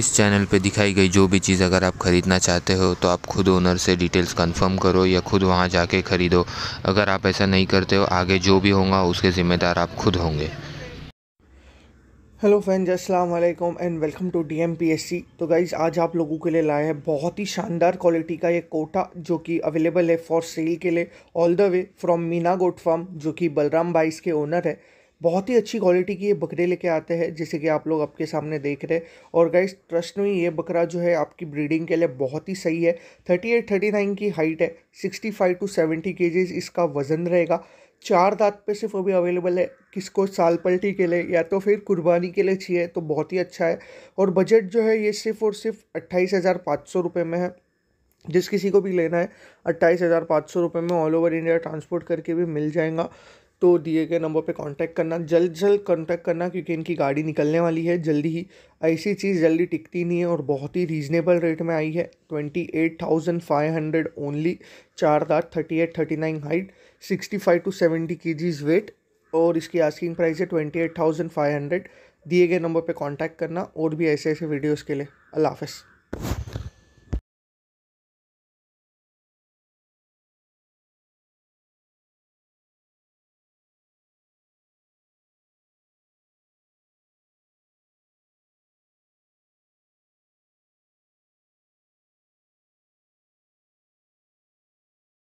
इस चैनल पे दिखाई गई जो भी चीज़ अगर आप ख़रीदना चाहते हो तो आप खुद ओनर से डिटेल्स कंफर्म करो या खुद वहाँ जाके ख़रीदो अगर आप ऐसा नहीं करते हो आगे जो भी होगा उसके ज़िम्मेदार आप खुद होंगे हेलो फ्रेंड्स अस्सलाम वालेकुम and welcome to D M P S C तो गाइज़ आज आप लोगों के लिए लाए हैं बहुत ही शानदार क्वालिटी का ये कोटा जो कि अवेलेबल है फॉर सेल के लिए all the way from Meena goat farm जो कि बलराम बाइस के ओनर है बहुत ही अच्छी क्वालिटी की ये बकरे लेके आते हैं जैसे कि आप लोग आपके सामने देख रहे हैं और गाइस ट्रस्ट में ये बकरा जो है आपकी ब्रीडिंग के लिए बहुत ही सही है थर्टी एट थर्टी नाइन की हाइट है सिक्सटी फाइव टू सेवेंटी के इसका वज़न रहेगा चार दांत पे सिर्फ अभी अवेलेबल है किसको साल पलटी के लिए या तो फिर कुर्बानी के लिए चाहिए तो बहुत ही अच्छा है और बजट जो है ये सिर्फ और सिर्फ अट्ठाईस हज़ार पाँच सौ रुपये में है जिस किसी को भी लेना है अट्ठाईस हज़ार पाँच सौ रुपये में ऑल ओवर इंडिया ट्रांसपोर्ट करके भी मिल जाएगा तो दिए गए नंबर पे कांटेक्ट करना जल्द जल्द कांटेक्ट करना क्योंकि इनकी गाड़ी निकलने वाली है जल्दी ही ऐसी चीज़ जल्दी टिकती नहीं है और बहुत ही रीजनेबल रेट में आई है twenty eight thousand five hundred only चार दार thirty eight thirty nine height sixty five to seventy K Gs weight और इसकी आस्किंग प्राइस है twenty eight thousand five hundred दिए गए नंबर पर कॉन्टैक्ट करना और भी ऐसे ऐसे वीडियोज़ के लिए अल्लाह हाफ़